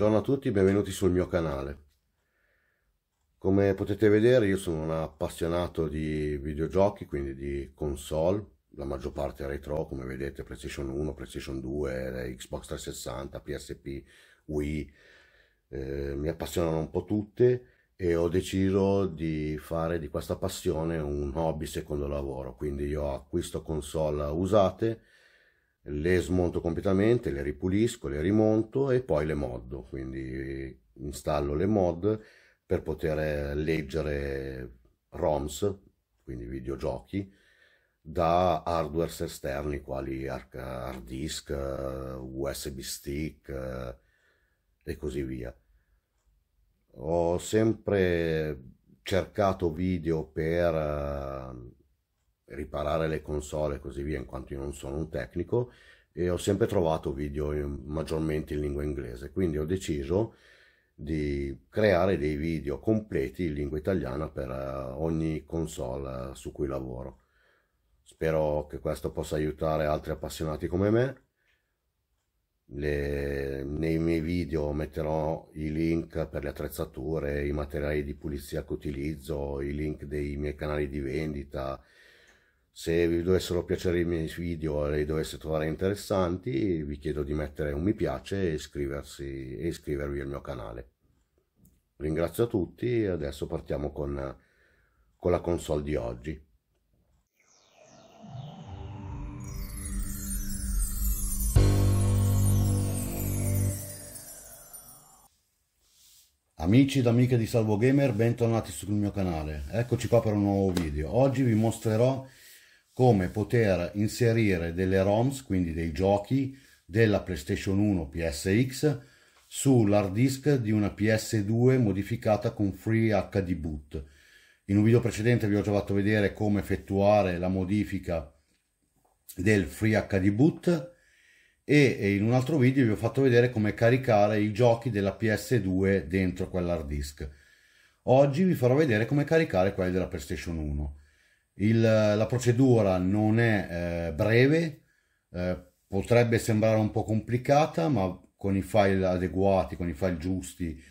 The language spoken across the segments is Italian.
Buongiorno a tutti, benvenuti sul mio canale. Come potete vedere io sono un appassionato di videogiochi, quindi di console, la maggior parte retro come vedete PlayStation 1, PlayStation 2, eh, Xbox 360, PSP, Wii, eh, mi appassionano un po' tutte e ho deciso di fare di questa passione un hobby secondo lavoro, quindi io acquisto console usate le smonto completamente, le ripulisco, le rimonto e poi le moddo, quindi installo le mod per poter eh, leggere ROMs, quindi videogiochi, da hardware esterni quali hard disk, eh, USB stick eh, e così via. Ho sempre cercato video per riparare le console e così via, in quanto io non sono un tecnico, e ho sempre trovato video in, maggiormente in lingua inglese, quindi ho deciso di creare dei video completi in lingua italiana per eh, ogni console eh, su cui lavoro. Spero che questo possa aiutare altri appassionati come me. Le, nei miei video metterò i link per le attrezzature, i materiali di pulizia che utilizzo, i link dei miei canali di vendita, se vi dovessero piacere i miei video e li dovesse trovare interessanti, vi chiedo di mettere un mi piace e, iscriversi, e iscrivervi al mio canale. Ringrazio a tutti e adesso partiamo con, con la console di oggi. Amici ed amiche di Salvo Gamer, bentornati sul mio canale. Eccoci qua per un nuovo video. Oggi vi mostrerò come poter inserire delle ROMs, quindi dei giochi della PlayStation 1 PSX sull'hard disk di una PS2 modificata con Free HD Boot. In un video precedente vi ho già fatto vedere come effettuare la modifica del Free HD Boot e in un altro video vi ho fatto vedere come caricare i giochi della PS2 dentro quell'hard disk. Oggi vi farò vedere come caricare quelli della PlayStation 1. Il, la procedura non è eh, breve, eh, potrebbe sembrare un po' complicata, ma con i file adeguati, con i file giusti,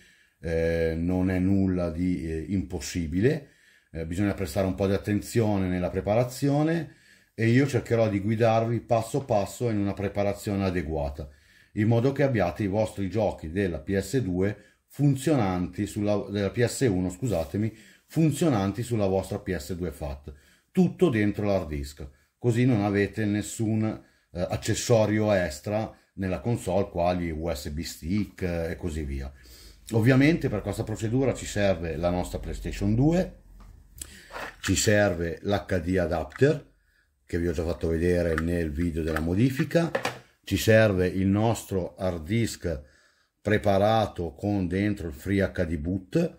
eh, non è nulla di eh, impossibile. Eh, bisogna prestare un po' di attenzione nella preparazione e io cercherò di guidarvi passo passo in una preparazione adeguata, in modo che abbiate i vostri giochi della PS2 funzionanti sulla della PS1, scusatemi, funzionanti sulla vostra PS2 FAT tutto dentro l'hard disk, così non avete nessun eh, accessorio extra nella console, quali USB stick eh, e così via. Ovviamente per questa procedura ci serve la nostra PlayStation 2, ci serve l'HD adapter che vi ho già fatto vedere nel video della modifica, ci serve il nostro hard disk preparato con dentro il free HD boot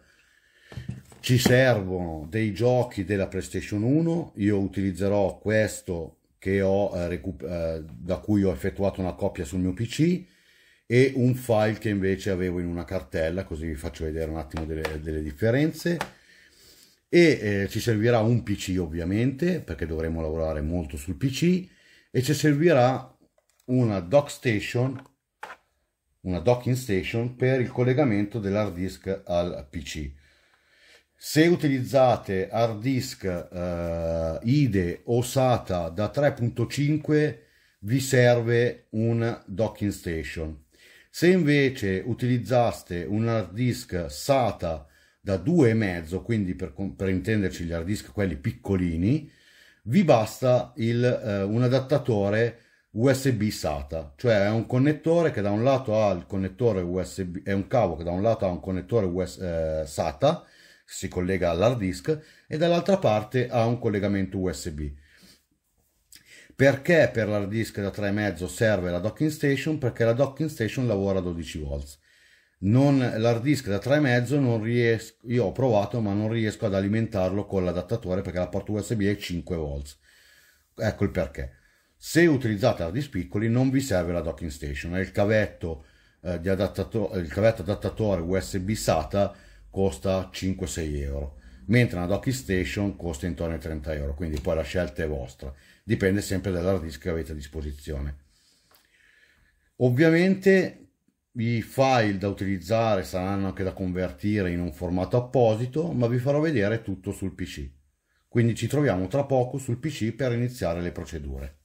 ci servono dei giochi della PlayStation 1, io utilizzerò questo che ho, eh, eh, da cui ho effettuato una copia sul mio PC e un file che invece avevo in una cartella, così vi faccio vedere un attimo delle, delle differenze. E eh, ci servirà un PC ovviamente, perché dovremo lavorare molto sul PC, e ci servirà una dock station, una docking station per il collegamento dell'hard disk al PC se utilizzate hard disk eh, IDE o SATA da 3.5 vi serve un docking station. Se invece utilizzaste un hard disk SATA da 2,5, quindi per, per, intenderci gli hard disk quelli piccolini, vi basta il, eh, un adattatore USB SATA, cioè è un connettore che da un lato ha il connettore USB, è un cavo che da un lato ha un connettore US, eh, SATA si collega all'hard disk e dall'altra parte ha un collegamento USB. Perché per l'hard disk da 3,5 serve la docking station? Perché la docking station lavora a 12 volts. l'hard disk da 3,5 non riesco, io ho provato ma non riesco ad alimentarlo con l'adattatore perché la porta USB è 5 volts. Ecco il perché. Se utilizzate hard disk piccoli non vi serve la docking station, è il cavetto, eh, di adattatore, il cavetto adattatore USB SATA costa 5-6 euro, mentre una docking station costa intorno ai 30 euro, quindi poi la scelta è vostra, dipende sempre dall'hard disk che avete a disposizione. Ovviamente i file da utilizzare saranno anche da convertire in un formato apposito, ma vi farò vedere tutto sul PC. Quindi ci troviamo tra poco sul PC per iniziare le procedure.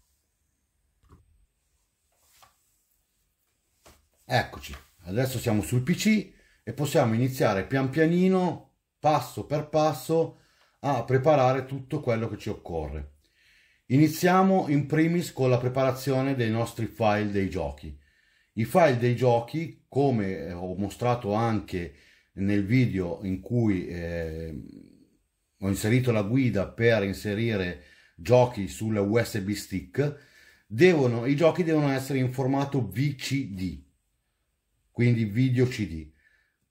Eccoci, adesso siamo sul PC e possiamo iniziare pian pianino, passo per passo, a preparare tutto quello che ci occorre. Iniziamo in primis con la preparazione dei nostri file dei giochi. I file dei giochi, come eh, ho mostrato anche nel video in cui eh, ho inserito la guida per inserire giochi sulle USB stick, devono, i giochi devono essere in formato VCD, quindi video CD.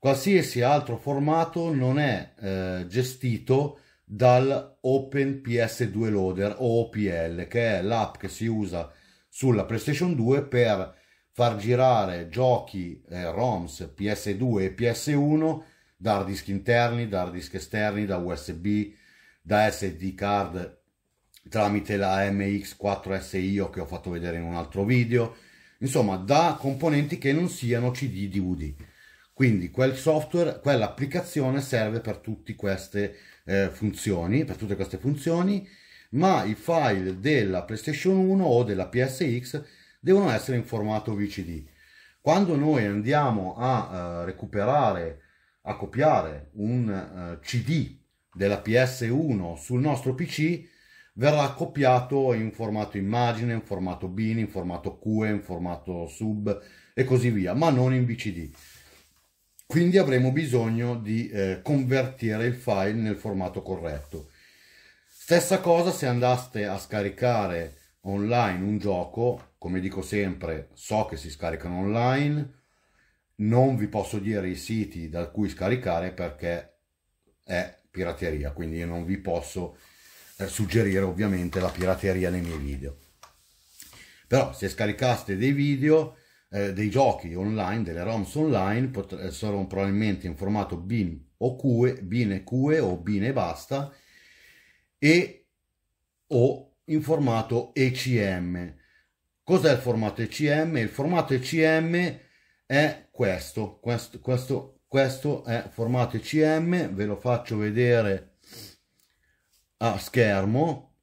Qualsiasi altro formato non è eh, gestito dal ps 2 Loader o OPL, che è l'app che si usa sulla PlayStation 2 per far girare giochi eh, ROMS PS2 e PS1 da hard disk interni, da hard disk esterni, da USB, da SD card tramite la MX4SIO che ho fatto vedere in un altro video, insomma da componenti che non siano CD DVD. Quindi quel software, quell'applicazione serve per tutte queste eh, funzioni, per tutte queste funzioni, ma i file della PlayStation 1 o della PSX devono essere in formato VCD. Quando noi andiamo a eh, recuperare, a copiare un eh, CD della PS1 sul nostro PC, verrà copiato in formato immagine, in formato BIN, in formato QE, in formato sub e così via, ma non in VCD. Quindi avremo bisogno di eh, convertire il file nel formato corretto. Stessa cosa se andaste a scaricare online un gioco, come dico sempre, so che si scaricano online, non vi posso dire i siti da cui scaricare perché è pirateria, quindi io non vi posso eh, suggerire ovviamente la pirateria nei miei video. Però se scaricaste dei video eh, dei giochi online, delle ROMs online, pot- eh, sono probabilmente in formato BIN o QE, BIN e QE o BIN e basta, e o in formato ECM. Cos'è il formato ECM? Il formato ECM è questo, questo, questo, questo è formato ECM, ve lo faccio vedere a schermo.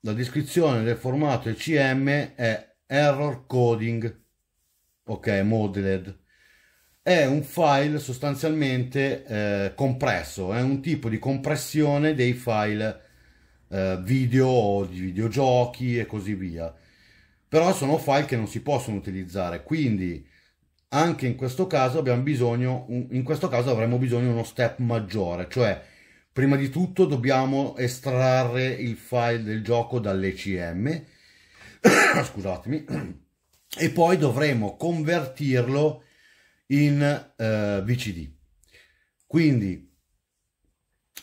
La descrizione del formato ECM è error coding ok, modeled, è un file sostanzialmente eh, compresso, è un tipo di compressione dei file eh, video, di videogiochi e così via. Però sono file che non si possono utilizzare, quindi anche in questo caso abbiamo bisogno, in questo caso avremo bisogno di uno step maggiore, cioè prima di tutto dobbiamo estrarre il file del gioco dall'ECM, scusatemi, e poi dovremo convertirlo in eh, VCD. Quindi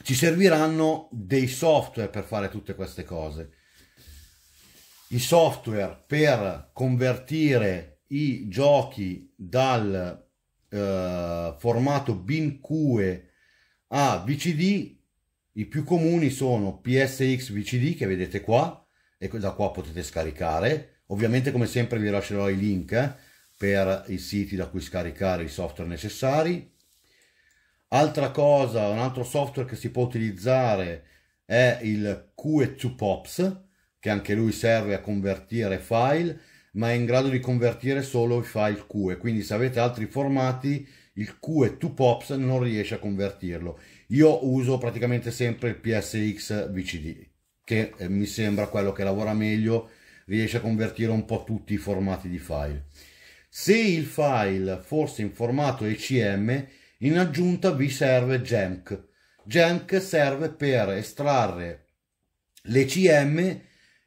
ci serviranno dei software per fare tutte queste cose. I software per convertire i giochi dal eh, formato BinQE a VCD, i più comuni sono PSX VCD che vedete qua e da qua potete scaricare Ovviamente come sempre vi lascerò i link eh, per i siti da cui scaricare i software necessari. Altra cosa, un altro software che si può utilizzare è il QE2POPS, che anche lui serve a convertire file, ma è in grado di convertire solo i file QE, quindi se avete altri formati il QE2POPS non riesce a convertirlo. Io uso praticamente sempre il PSX VCD, che eh, mi sembra quello che lavora meglio riesce a convertire un po' tutti i formati di file. Se il file fosse in formato ECM, in aggiunta vi serve Jamk. Jamk serve per estrarre l'ECM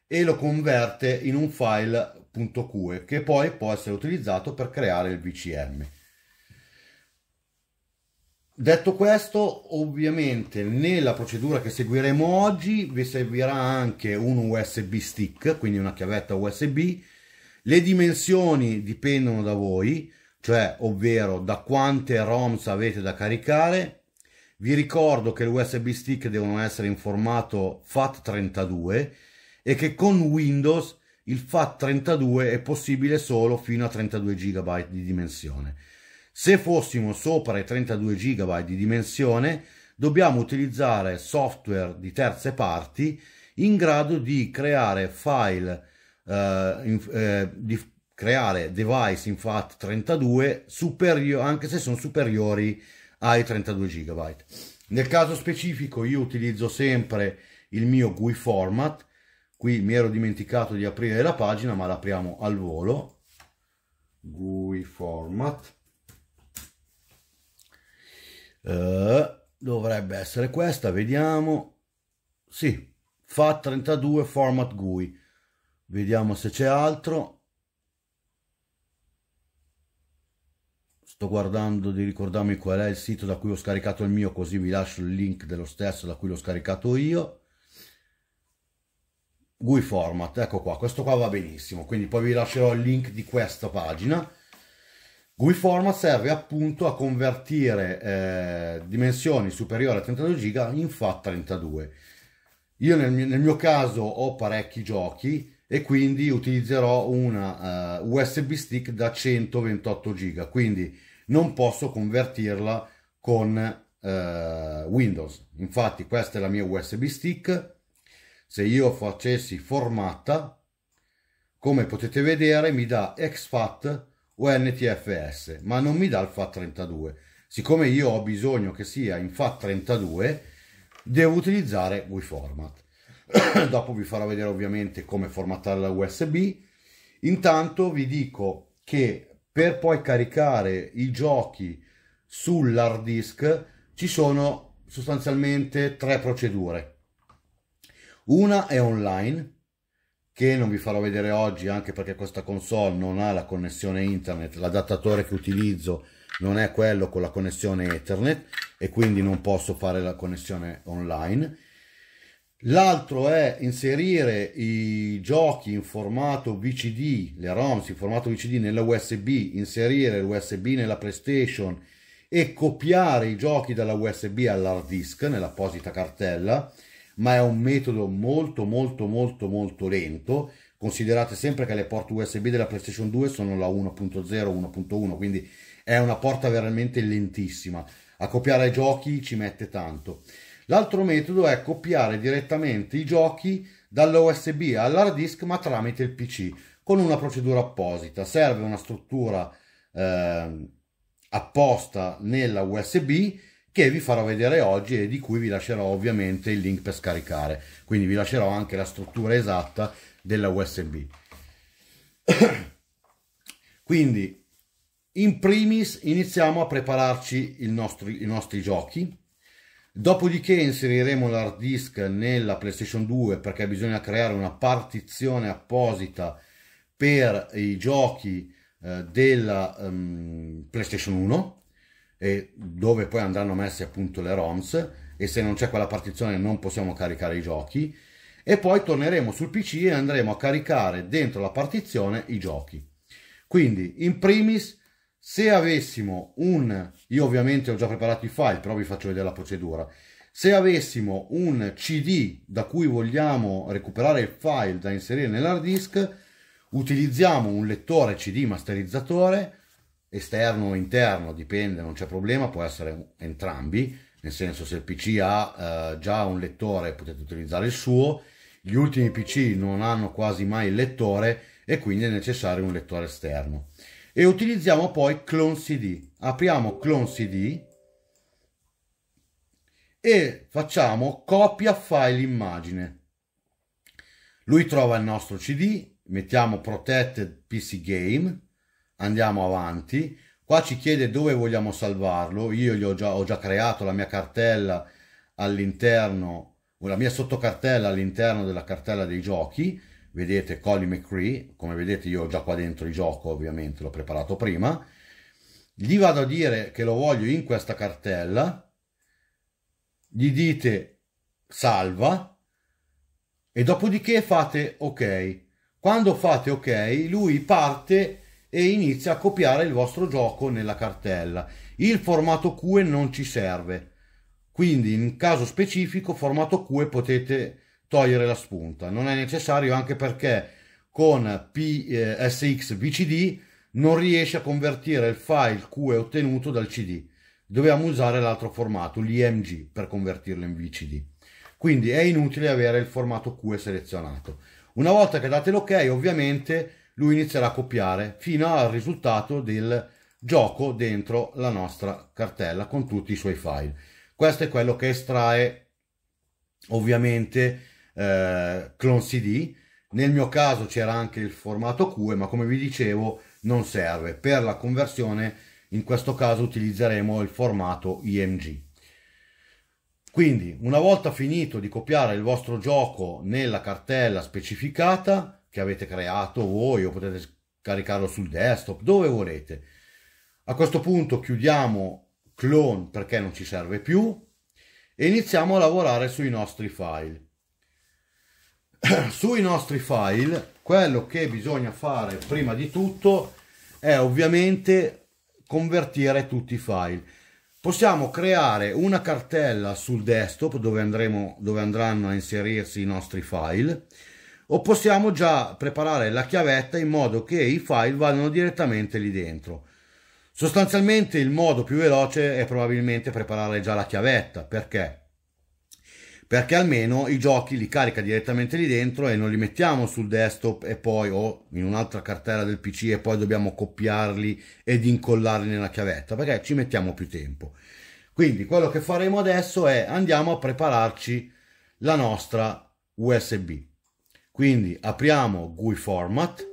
e lo converte in un file .qe che poi può essere utilizzato per creare il VCM. Detto questo, ovviamente nella procedura che seguiremo oggi vi servirà anche un USB stick, quindi una chiavetta USB. Le dimensioni dipendono da voi, cioè ovvero da quante ROMs avete da caricare. Vi ricordo che le USB stick devono essere in formato FAT32 e che con Windows il FAT32 è possibile solo fino a 32 GB di dimensione. Se fossimo sopra i 32 GB di dimensione, dobbiamo utilizzare software di terze parti in grado di creare file, eh, in, eh, di creare device in FAT32 superior, anche se sono superiori ai 32 GB. Nel caso specifico io utilizzo sempre il mio GUI format, qui mi ero dimenticato di aprire la pagina ma l'apriamo al volo, GUI format, eh, dovrebbe essere questa, vediamo. Sì, fa 32 format GUI. Vediamo se c'è altro. Sto guardando di ricordarmi qual è il sito da cui ho scaricato il mio, così vi lascio il link dello stesso da cui l'ho scaricato io. GUI format, ecco qua, questo qua va benissimo, quindi poi vi lascerò il link di questa pagina GUI serve appunto a convertire eh, dimensioni superiori a 32 giga in FAT32. Io nel mio, nel mio, caso ho parecchi giochi e quindi utilizzerò una uh, eh, USB stick da 128 giga, quindi non posso convertirla con uh, Windows. Infatti questa è la mia USB stick. Se io facessi formatta, come potete vedere mi dà XFAT o NTFS, ma non mi dà il FAT32. Siccome io ho bisogno che sia in FAT32, devo utilizzare WiFormat. Dopo vi farò vedere ovviamente come formattare la USB. Intanto vi dico che per poi caricare i giochi sull'hard disk ci sono sostanzialmente tre procedure. Una è online, che non vi farò vedere oggi anche perché questa console non ha la connessione internet, l'adattatore che utilizzo non è quello con la connessione ethernet e quindi non posso fare la connessione online. L'altro è inserire i giochi in formato VCD, le ROMs in formato VCD nella USB, inserire l'USB nella PlayStation e copiare i giochi dalla USB all'hard disk nell'apposita cartella ma è un metodo molto molto molto molto lento considerate sempre che le porte USB della PlayStation 2 sono la 1.0 1.1 quindi è una porta veramente lentissima a copiare i giochi ci mette tanto l'altro metodo è copiare direttamente i giochi dall'USB all'hard disk ma tramite il PC con una procedura apposita serve una struttura eh, apposta nella USB che vi farò vedere oggi e di cui vi lascerò ovviamente il link per scaricare. Quindi vi lascerò anche la struttura esatta della USB. Quindi, in primis, iniziamo a prepararci nostro, i nostri giochi. Dopodiché inseriremo l'hard disk nella PlayStation 2 perché bisogna creare una partizione apposita per i giochi eh, della um, PlayStation 1 eh, dove poi andranno messe appunto le ROMs e se non c'è quella partizione non possiamo caricare i giochi e poi torneremo sul PC e andremo a caricare dentro la partizione i giochi. Quindi, in primis, se avessimo un... Io ovviamente ho già preparato i file, però vi faccio vedere la procedura. Se avessimo un CD da cui vogliamo recuperare il file da inserire nell'hard disk, utilizziamo un lettore CD masterizzatore, esterno o interno, dipende, non c'è problema, può essere entrambi, nel senso se il PC ha eh, già un lettore potete utilizzare il suo, gli ultimi PC non hanno quasi mai il lettore e quindi è necessario un lettore esterno. E utilizziamo poi Clone CD, apriamo Clone CD e facciamo copia file immagine. Lui trova il nostro CD, mettiamo Protected PC Game andiamo avanti. Qua ci chiede dove vogliamo salvarlo. Io gli ho, già, ho già creato la mia cartella all'interno, o la mia sottocartella all'interno della cartella dei giochi. Vedete Colin McCree, come vedete io ho già qua dentro il gioco, ovviamente l'ho preparato prima. Gli vado a dire che lo voglio in questa cartella. Gli dite salva e dopodiché fate ok. Quando fate ok, lui parte e inizia a copiare il vostro gioco nella cartella. Il formato QE non ci serve, quindi in caso specifico formato QE potete togliere la spunta, non è necessario anche perché con PSX VCD non riesce a convertire il file QE ottenuto dal CD. Dobbiamo usare l'altro formato, l'IMG, per convertirlo in VCD. Quindi è inutile avere il formato QE selezionato. Una volta che date l'ok, ovviamente lui inizierà a copiare fino al risultato del gioco dentro la nostra cartella con tutti i suoi file. Questo è quello che estrae ovviamente eh, clone CD. Nel mio caso c'era anche il formato QE, ma come vi dicevo non serve. Per la conversione in questo caso utilizzeremo il formato IMG. Quindi, una volta finito di copiare il vostro gioco nella cartella specificata, che avete creato voi o potete caricarlo sul desktop, dove volete. A questo punto chiudiamo clone perché non ci serve più e iniziamo a lavorare sui nostri file. sui nostri file quello che bisogna fare prima di tutto è ovviamente convertire tutti i file. Possiamo creare una cartella sul desktop dove, andremo, dove andranno a inserirsi i nostri file o possiamo già preparare la chiavetta in modo che i file vadano direttamente lì dentro. Sostanzialmente il modo più veloce è probabilmente preparare già la chiavetta, perché? Perché almeno i giochi li carica direttamente lì dentro e non li mettiamo sul desktop e poi o in un'altra cartella del PC e poi dobbiamo copiarli ed incollarli nella chiavetta, perché ci mettiamo più tempo. Quindi quello che faremo adesso è andiamo a prepararci la nostra USB. Quindi apriamo GUI Format,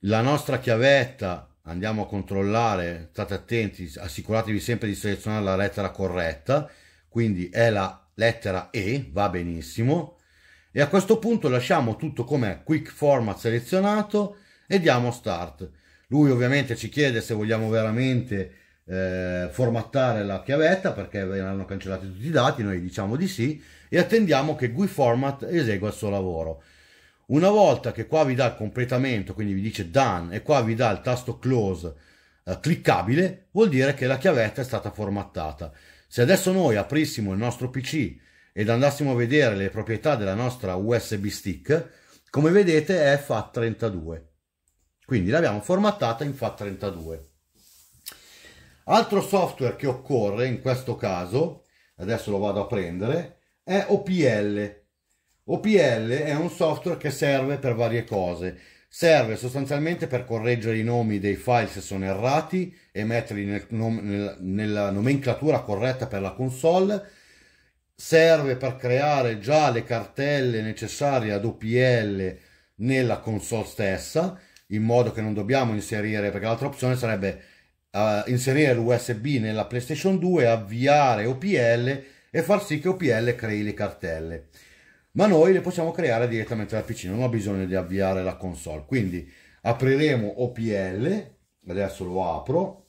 la nostra chiavetta andiamo a controllare, state attenti, assicuratevi sempre di selezionare la lettera corretta, quindi è la lettera E, va benissimo, e a questo punto lasciamo tutto com'è, Quick Format selezionato e diamo Start. Lui ovviamente ci chiede se vogliamo veramente eh, formattare la chiavetta perché verranno cancellati tutti i dati, noi diciamo di sì e attendiamo che GUI Format esegua il suo lavoro. Una volta che qua vi dà il completamento, quindi vi dice done e qua vi dà il tasto close eh, cliccabile, vuol dire che la chiavetta è stata formattata. Se adesso noi aprissimo il nostro PC ed andassimo a vedere le proprietà della nostra USB stick, come vedete è FAT32. Quindi l'abbiamo formattata in FAT32. Altro software che occorre in questo caso, adesso lo vado a prendere, è OPL. OPL è un software che serve per varie cose. Serve sostanzialmente per correggere i nomi dei file se sono errati e metterli nel nel nella nomenclatura corretta per la console. Serve per creare già le cartelle necessarie ad OPL nella console stessa, in modo che non dobbiamo inserire, perché l'altra opzione sarebbe uh, inserire l'USB nella PlayStation 2, avviare OPL e far sì che OPL crei le cartelle. Ma noi le possiamo creare direttamente dal PC, non ho bisogno di avviare la console. Quindi apriremo OPL, adesso lo apro.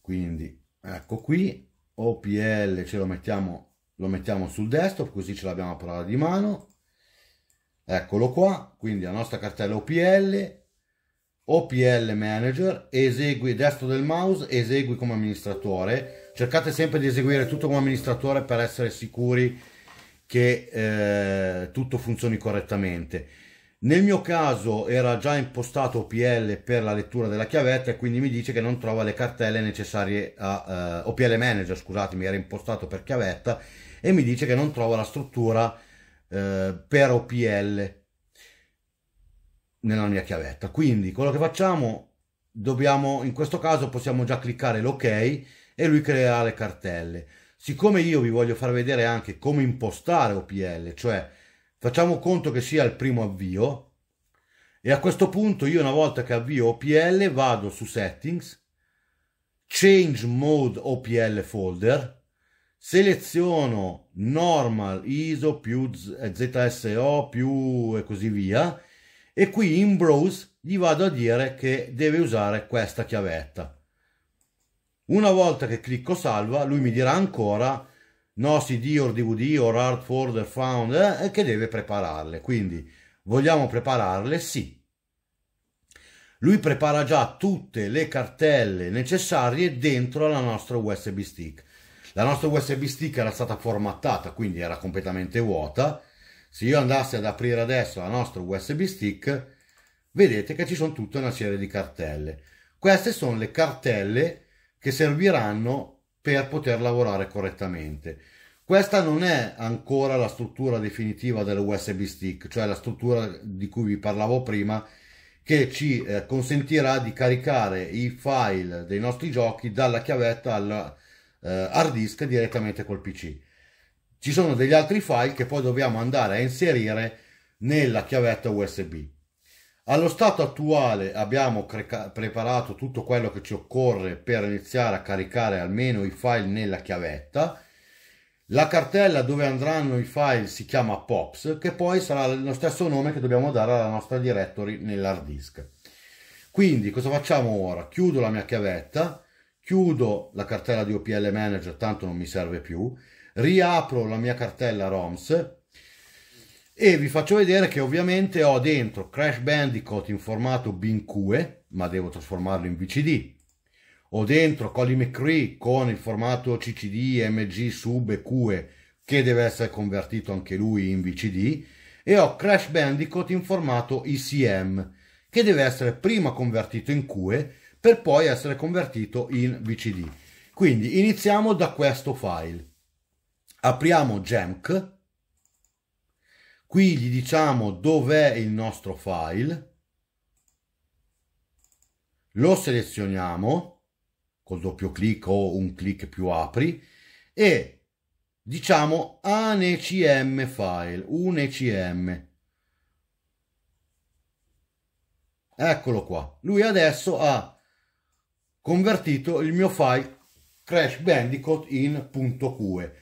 Quindi ecco qui, OPL ce lo mettiamo, lo mettiamo sul desktop così ce l'abbiamo a parola di mano. Eccolo qua, quindi la nostra cartella OPL OPL Manager, esegui destro del mouse, esegui come amministratore. Cercate sempre di eseguire tutto come amministratore per essere sicuri che eh, tutto funzioni correttamente. Nel mio caso era già impostato OPL per la lettura della chiavetta e quindi mi dice che non trova le cartelle necessarie a eh, OPL Manager, scusatemi, era impostato per chiavetta e mi dice che non trova la struttura eh, per OPL nella mia chiavetta. Quindi quello che facciamo, dobbiamo, in questo caso possiamo già cliccare l'ok e lui crea le cartelle. Siccome io vi voglio far vedere anche come impostare OPL, cioè facciamo conto che sia il primo avvio e a questo punto io una volta che avvio OPL vado su settings, change mode OPL folder, seleziono normal ISO più ZSO più e così via e qui in browse gli vado a dire che deve usare questa chiavetta. Una volta che clicco salva, lui mi dirà ancora no CD or DVD or hard folder found eh, che deve prepararle. Quindi vogliamo prepararle? Sì. Lui prepara già tutte le cartelle necessarie dentro la nostra USB stick. La nostra USB stick era stata formattata, quindi era completamente vuota se io andassi ad aprire adesso la nostra USB stick, vedete che ci sono tutta una serie di cartelle. Queste sono le cartelle che serviranno per poter lavorare correttamente. Questa non è ancora la struttura definitiva dell'USB stick, cioè la struttura di cui vi parlavo prima, che ci eh, consentirà di caricare i file dei nostri giochi dalla chiavetta al eh, hard disk direttamente col PC ci sono degli altri file che poi dobbiamo andare a inserire nella chiavetta USB. Allo stato attuale abbiamo preparato tutto quello che ci occorre per iniziare a caricare almeno i file nella chiavetta. La cartella dove andranno i file si chiama POPS, che poi sarà lo stesso nome che dobbiamo dare alla nostra directory nell'hard disk. Quindi cosa facciamo ora? Chiudo la mia chiavetta, chiudo la cartella di OPL Manager, tanto non mi serve più, riapro la mia cartella ROMS e vi faccio vedere che ovviamente ho dentro Crash Bandicoot in formato BinQE, ma devo trasformarlo in VCD. Ho dentro Colin McCree con il formato CCD, MG, Sub e QE, che deve essere convertito anche lui in VCD. E ho Crash Bandicoot in formato ICM, che deve essere prima convertito in QE per poi essere convertito in VCD. Quindi iniziamo da questo file apriamo Jamk, qui gli diciamo dov'è il nostro file, lo selezioniamo col doppio clic o un clic più apri e diciamo anecm file, un ecm. Eccolo qua. Lui adesso ha convertito il mio file Crash Bandicoot in .qe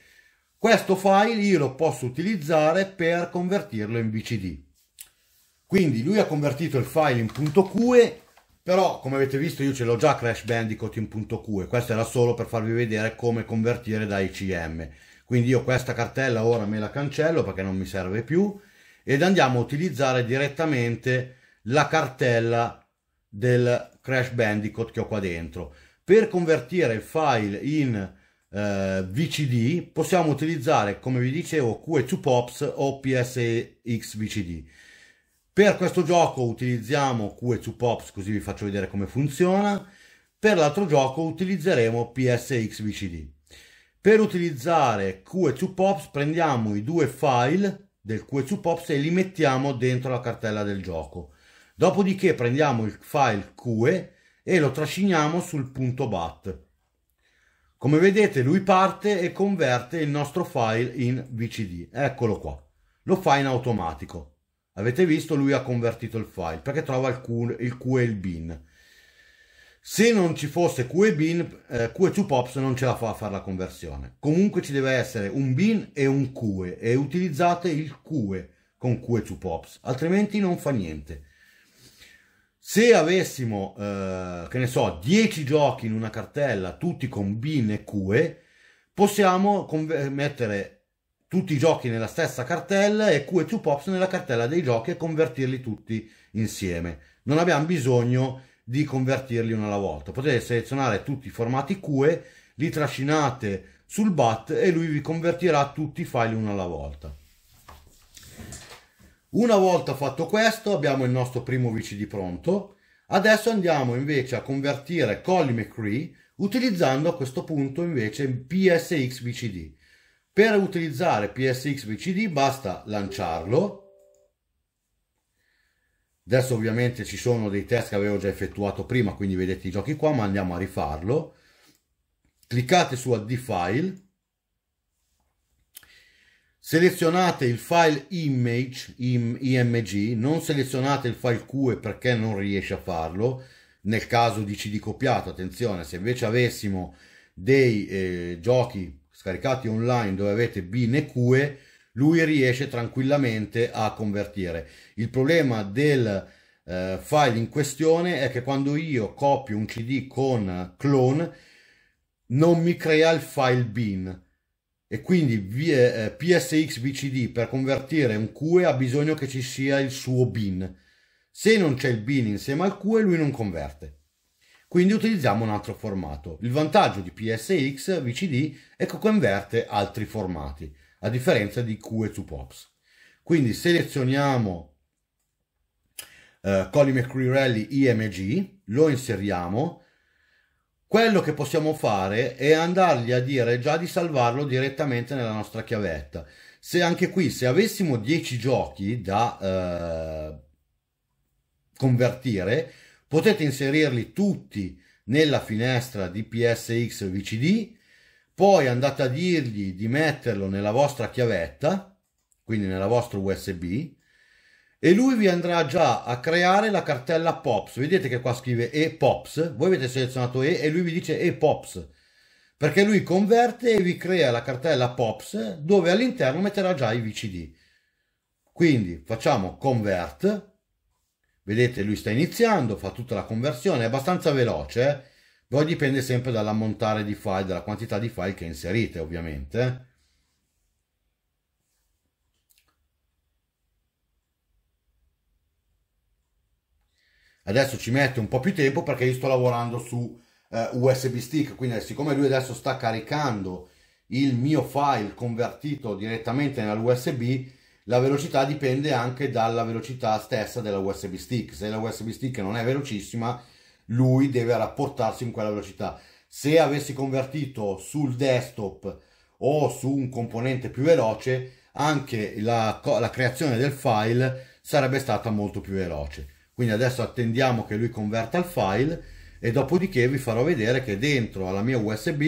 questo file io lo posso utilizzare per convertirlo in BCD. Quindi lui ha convertito il file in .qe, però come avete visto io ce l'ho già Crash Bandicoot in .qe, questo era solo per farvi vedere come convertire da ICM. Quindi io questa cartella ora me la cancello perché non mi serve più ed andiamo a utilizzare direttamente la cartella del Crash Bandicoot che ho qua dentro. Per convertire il file in eh, VCD possiamo utilizzare come vi dicevo QE2POPS o PSX VCD per questo gioco utilizziamo QE2POPS così vi faccio vedere come funziona per l'altro gioco utilizzeremo PSX VCD per utilizzare QE2POPS prendiamo i due file del QE2POPS e li mettiamo dentro la cartella del gioco dopodiché prendiamo il file QE e lo trasciniamo sul punto BAT come vedete lui parte e converte il nostro file in VCD. Eccolo qua. Lo fa in automatico. Avete visto lui ha convertito il file perché trova il, Q, il Q e il bin. Se non ci fosse Q e bin, eh, Q2Pops non ce la fa a fare la conversione. Comunque ci deve essere un bin e un QE e utilizzate il QE con Q2Pops, altrimenti non fa niente. Se avessimo, eh, che ne so, 10 giochi in una cartella, tutti con bin e QE, possiamo conver- mettere tutti i giochi nella stessa cartella e QE2 Pops nella cartella dei giochi e convertirli tutti insieme. Non abbiamo bisogno di convertirli una alla volta. Potete selezionare tutti i formati QE, li trascinate sul BAT e lui vi convertirà tutti i file una alla volta. Una volta fatto questo abbiamo il nostro primo VCD pronto. Adesso andiamo invece a convertire Colly McCree utilizzando a questo punto invece PSX VCD. Per utilizzare PSX VCD basta lanciarlo. Adesso ovviamente ci sono dei test che avevo già effettuato prima, quindi vedete i giochi qua, ma andiamo a rifarlo. Cliccate su Add File Selezionate il file image, im, img, non selezionate il file QE perché non riesce a farlo, nel caso di CD copiato, attenzione, se invece avessimo dei eh, giochi scaricati online dove avete bin e QE, lui riesce tranquillamente a convertire. Il problema del eh, file in questione è che quando io copio un CD con clone, non mi crea il file bin e quindi eh, PSX VCD per convertire un QE ha bisogno che ci sia il suo bin. Se non c'è il bin insieme al QE lui non converte. Quindi utilizziamo un altro formato. Il vantaggio di PSX VCD è che converte altri formati, a differenza di QE2POPS. Quindi selezioniamo eh, Colin McCree Rally IMG, lo inseriamo, quello che possiamo fare è andargli a dire già di salvarlo direttamente nella nostra chiavetta. Se anche qui, se avessimo 10 giochi da eh, convertire, potete inserirli tutti nella finestra di PSX VCD, poi andate a dirgli di metterlo nella vostra chiavetta, quindi nella vostra USB, e lui vi andrà già a creare la cartella POPS. Vedete che qua scrive e POPS, voi avete selezionato e e lui vi dice e POPS, perché lui converte e vi crea la cartella POPS dove all'interno metterà già i VCD. Quindi facciamo convert, vedete lui sta iniziando, fa tutta la conversione, è abbastanza veloce, eh? però dipende sempre dall'ammontare di file, dalla quantità di file che inserite ovviamente. Eh. adesso ci mette un po' più tempo perché io sto lavorando su eh, USB stick, quindi eh, siccome lui adesso sta caricando il mio file convertito direttamente nell'USB, la velocità dipende anche dalla velocità stessa della USB stick. Se la USB stick non è velocissima, lui deve rapportarsi in quella velocità. Se avessi convertito sul desktop o su un componente più veloce, anche la, la creazione del file sarebbe stata molto più veloce. Quindi adesso attendiamo che lui converta il file e dopodiché vi farò vedere che dentro alla mia USB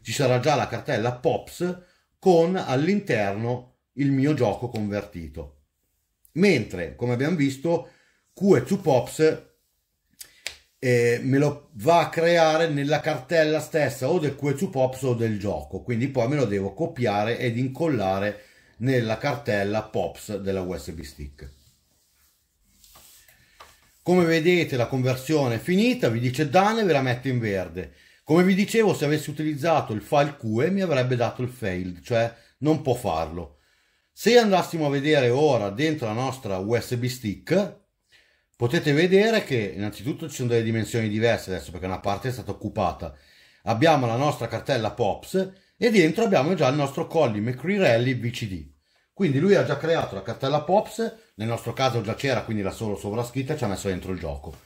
ci sarà già la cartella POPS con all'interno il mio gioco convertito. Mentre, come abbiamo visto, QE2POPS eh, me lo va a creare nella cartella stessa o del QE2POPS o del gioco, quindi poi me lo devo copiare ed incollare nella cartella POPS della USB stick. Come vedete la conversione è finita, vi dice done e ve la metto in verde. Come vi dicevo, se avessi utilizzato il file QE mi avrebbe dato il failed, cioè non può farlo. Se andassimo a vedere ora dentro la nostra USB stick, potete vedere che innanzitutto ci sono delle dimensioni diverse adesso perché una parte è stata occupata. Abbiamo la nostra cartella POPS e dentro abbiamo già il nostro Colli McCree Rally VCD. Quindi lui ha già creato la cartella POPS, nel nostro caso già c'era, quindi l'ha solo sovrascritta e ci ha messo dentro il gioco.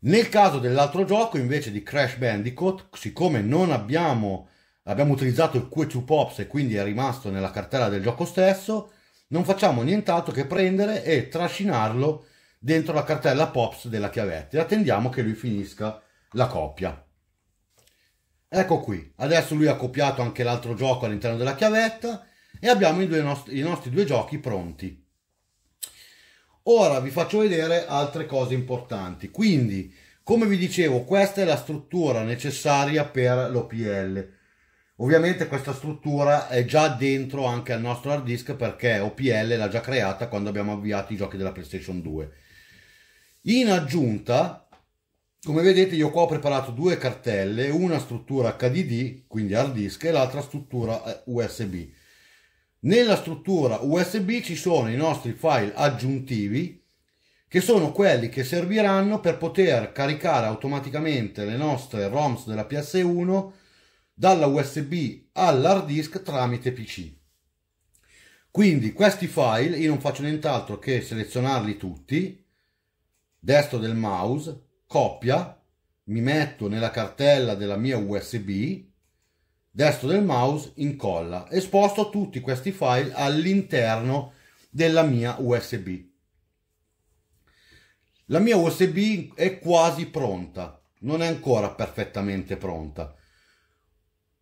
Nel caso dell'altro gioco, invece di Crash Bandicoot, siccome non abbiamo, abbiamo utilizzato il Q2 POPS e quindi è rimasto nella cartella del gioco stesso, non facciamo nient'altro che prendere e trascinarlo dentro la cartella POPS della chiavetta e attendiamo che lui finisca la coppia. Ecco qui, adesso lui ha copiato anche l'altro gioco all'interno della chiavetta e abbiamo i, nostri, i nostri due giochi pronti. Ora vi faccio vedere altre cose importanti. Quindi, come vi dicevo, questa è la struttura necessaria per l'OPL. Ovviamente questa struttura è già dentro anche al nostro hard disk perché OPL l'ha già creata quando abbiamo avviato i giochi della PlayStation 2. In aggiunta, come vedete io qua ho preparato due cartelle, una struttura HDD, quindi hard disk, e l'altra struttura eh, USB. Nella struttura USB ci sono i nostri file aggiuntivi che sono quelli che serviranno per poter caricare automaticamente le nostre ROMs della PS1 dalla USB all'hard disk tramite PC. Quindi questi file io non faccio nient'altro che selezionarli tutti, destro del mouse, coppia, mi metto nella cartella della mia USB destro del mouse incolla e sposto tutti questi file all'interno della mia USB. La mia USB è quasi pronta, non è ancora perfettamente pronta.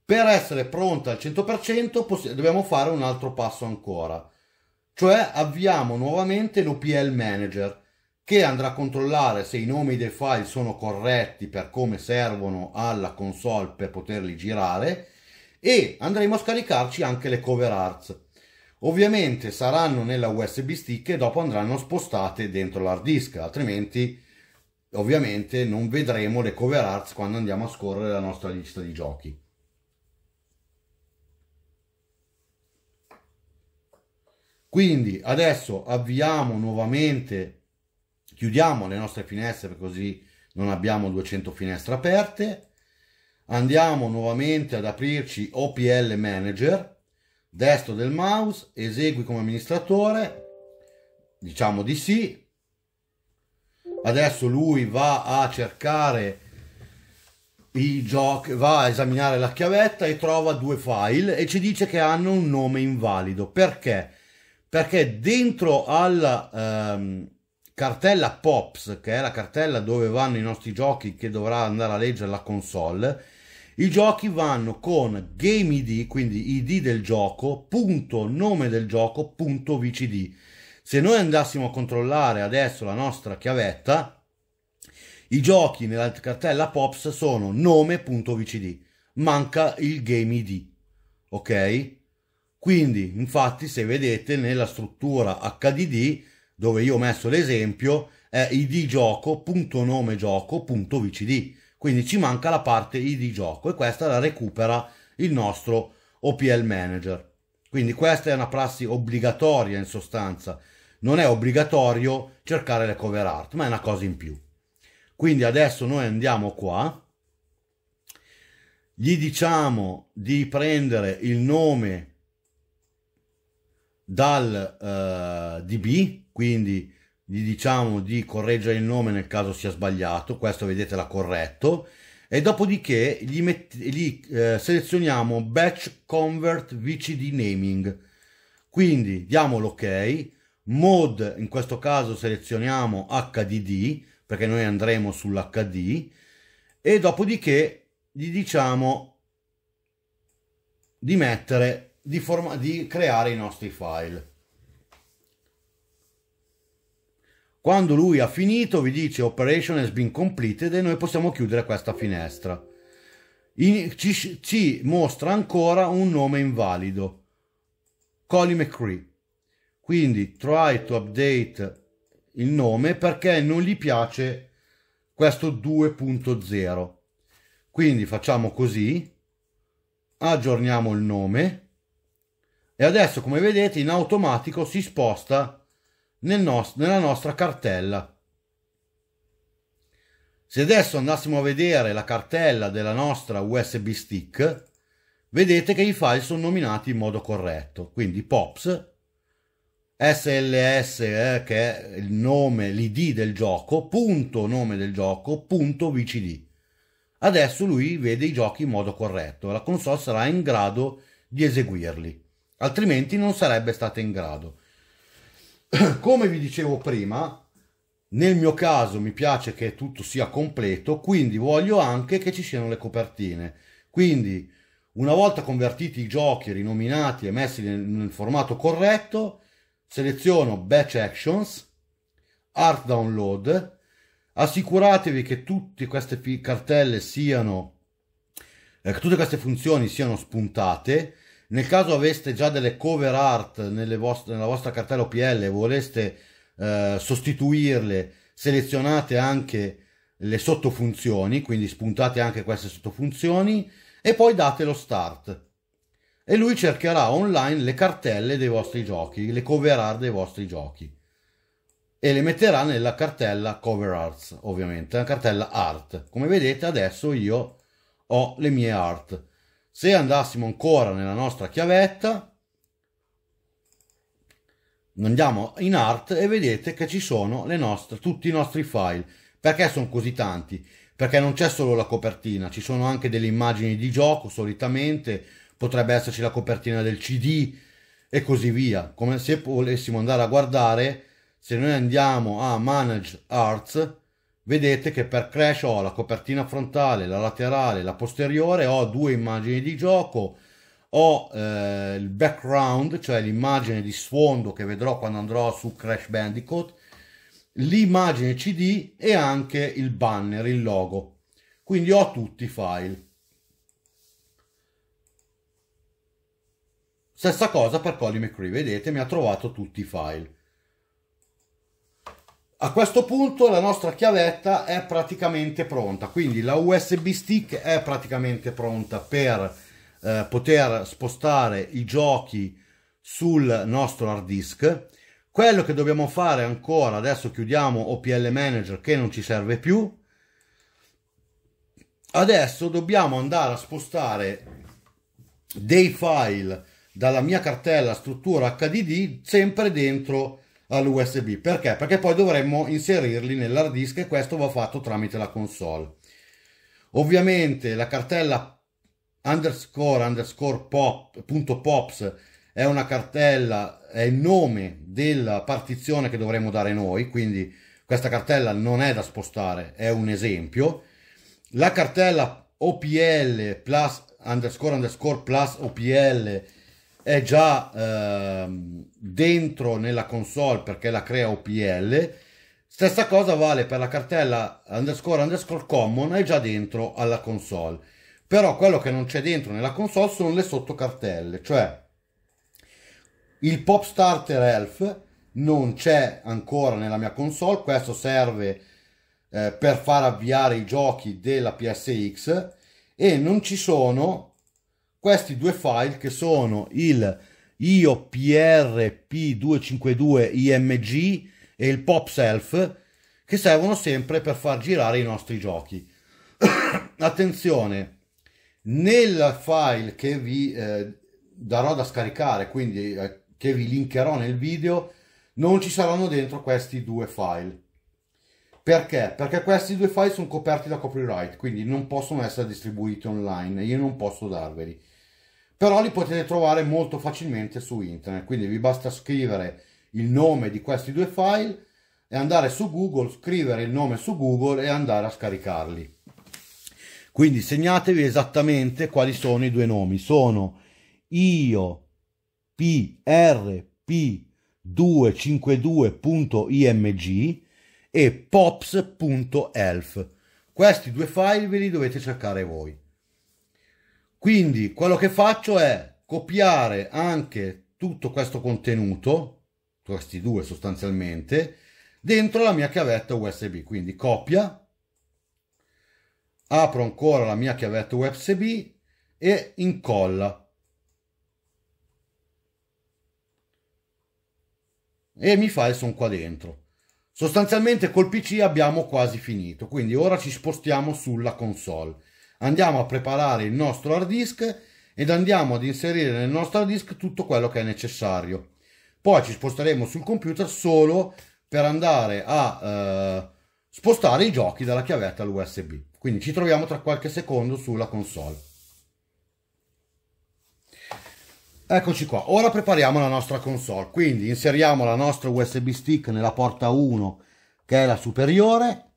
Per essere pronta al 100% dobbiamo fare un altro passo ancora, cioè avviamo nuovamente l'OPL Manager che andrà a controllare se i nomi dei file sono corretti per come servono alla console per poterli girare e andremo a scaricarci anche le cover arts. Ovviamente saranno nella USB stick e dopo andranno spostate dentro l'hard disk, altrimenti ovviamente non vedremo le cover arts quando andiamo a scorrere la nostra lista di giochi. Quindi adesso avviamo nuovamente, chiudiamo le nostre finestre così non abbiamo 200 finestre aperte Andiamo nuovamente ad aprirci OPL Manager, destro del mouse, esegui come amministratore, diciamo di sì. Adesso lui va a cercare i giochi, va a esaminare la chiavetta e trova due file e ci dice che hanno un nome invalido. Perché? Perché dentro alla ehm, cartella POPS, che è la cartella dove vanno i nostri giochi che dovrà andare a leggere la console, i giochi vanno con game ID, quindi ID del gioco, punto nome del gioco, punto VCD. Se noi andassimo a controllare adesso la nostra chiavetta, i giochi nella cartella POPS sono nome.vcd, manca il game ID, ok? Quindi, infatti, se vedete nella struttura HDD, dove io ho messo l'esempio, è id gioco.nome idgioco.nomegioco.vcd. Quindi ci manca la parte ID gioco e questa la recupera il nostro OPL manager. Quindi questa è una prassi obbligatoria in sostanza. Non è obbligatorio cercare le cover art, ma è una cosa in più. Quindi adesso noi andiamo qua, gli diciamo di prendere il nome dal eh, DB, quindi gli diciamo di correggere il nome nel caso sia sbagliato, questo vedete l'ha corretto, e dopodiché gli, met- gli eh, selezioniamo Batch Convert VCD Naming, quindi diamo l'ok, mode in questo caso selezioniamo HDD, perché noi andremo sull'HD, e dopodiché gli diciamo di mettere, di, forma- di creare i nostri file. Quando lui ha finito vi dice operation has been completed e noi possiamo chiudere questa finestra. In, ci, ci, mostra ancora un nome invalido. Colin McCree. Quindi try to update il nome perché non gli piace questo 2.0. Quindi facciamo così, aggiorniamo il nome e adesso come vedete in automatico si sposta nel nos- nella nostra cartella. Se adesso andassimo a vedere la cartella della nostra USB stick, vedete che i file sono nominati in modo corretto, quindi POPS, SLS eh, che è il nome, l'ID del gioco, punto nome del gioco, punto VCD. Adesso lui vede i giochi in modo corretto, la console sarà in grado di eseguirli, altrimenti non sarebbe stata in grado. Come vi dicevo prima, nel mio caso mi piace che tutto sia completo, quindi voglio anche che ci siano le copertine. Quindi, una volta convertiti i giochi, rinominati e messi nel, nel formato corretto, seleziono Batch Actions, Art Download, assicuratevi che tutte queste cartelle siano, eh, che tutte queste funzioni siano spuntate, nel caso aveste già delle cover art vostre, nella vostra cartella OPL e voleste eh, sostituirle, selezionate anche le sottofunzioni, quindi spuntate anche queste sottofunzioni e poi date lo start. E lui cercherà online le cartelle dei vostri giochi, le cover art dei vostri giochi e le metterà nella cartella cover arts, ovviamente, la cartella art. Come vedete adesso io ho le mie art. Se andassimo ancora nella nostra chiavetta, andiamo in art e vedete che ci sono le nostre, tutti i nostri file. Perché sono così tanti? Perché non c'è solo la copertina, ci sono anche delle immagini di gioco solitamente, potrebbe esserci la copertina del CD e così via. Come se volessimo andare a guardare, se noi andiamo a Manage Arts, vedete che per Crash ho la copertina frontale, la laterale, la posteriore, ho due immagini di gioco, ho eh, il background, cioè l'immagine di sfondo che vedrò quando andrò su Crash Bandicoot, l'immagine CD e anche il banner, il logo. Quindi ho tutti i file. Stessa cosa per Colin McCree, vedete mi ha trovato tutti i file. A questo punto la nostra chiavetta è praticamente pronta, quindi la USB stick è praticamente pronta per eh, poter spostare i giochi sul nostro hard disk. Quello che dobbiamo fare ancora, adesso chiudiamo OPL Manager che non ci serve più, adesso dobbiamo andare a spostare dei file dalla mia cartella struttura HDD sempre dentro all'USB. Perché? Perché poi dovremmo inserirli nell'hard disk e questo va fatto tramite la console. Ovviamente la cartella underscore underscore pop, punto pops è una cartella, è il nome della partizione che dovremmo dare noi, quindi questa cartella non è da spostare, è un esempio. La cartella OPL plus underscore underscore plus OPL è già eh, dentro nella console perché la crea OPL. Stessa cosa vale per la cartella underscore underscore common, è già dentro alla console. Però quello che non c'è dentro nella console sono le sottocartelle, cioè il pop starter elf non c'è ancora nella mia console, questo serve eh, per far avviare i giochi della PSX e non ci sono questi due file che sono il IOPRP252 IMG e il PopSelf che servono sempre per far girare i nostri giochi. Attenzione, nel file che vi eh, darò da scaricare, quindi eh, che vi linkerò nel video, non ci saranno dentro questi due file. Perché? Perché questi due file sono coperti da copyright, quindi non possono essere distribuiti online, io non posso darveli però li potete trovare molto facilmente su internet, quindi vi basta scrivere il nome di questi due file e andare su Google, scrivere il nome su Google e andare a scaricarli. Quindi segnatevi esattamente quali sono i due nomi. Sono io prp252.img e pops.elf. Questi due file ve li dovete cercare voi. Quindi quello che faccio è copiare anche tutto questo contenuto, questi due sostanzialmente, dentro la mia chiavetta USB. Quindi copia, apro ancora la mia chiavetta USB e incolla. E mi fa il son qua dentro. Sostanzialmente col PC abbiamo quasi finito, quindi ora ci spostiamo sulla console andiamo a preparare il nostro hard disk ed andiamo ad inserire nel nostro hard disk tutto quello che è necessario. Poi ci sposteremo sul computer solo per andare a eh, spostare i giochi dalla chiavetta all'USB. Quindi ci troviamo tra qualche secondo sulla console. Eccoci qua, ora prepariamo la nostra console, quindi inseriamo la nostra USB stick nella porta 1 che è la superiore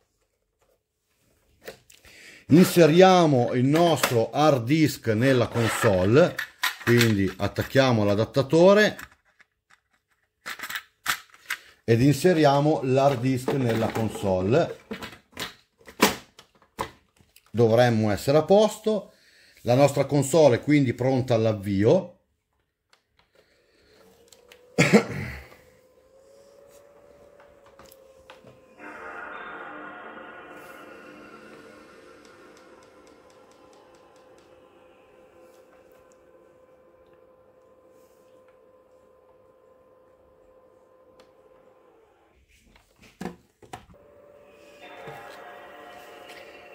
inseriamo il nostro hard disk nella console quindi attacchiamo l'adattatore ed inseriamo l'hard disk nella console dovremmo essere a posto la nostra console è quindi pronta all'avvio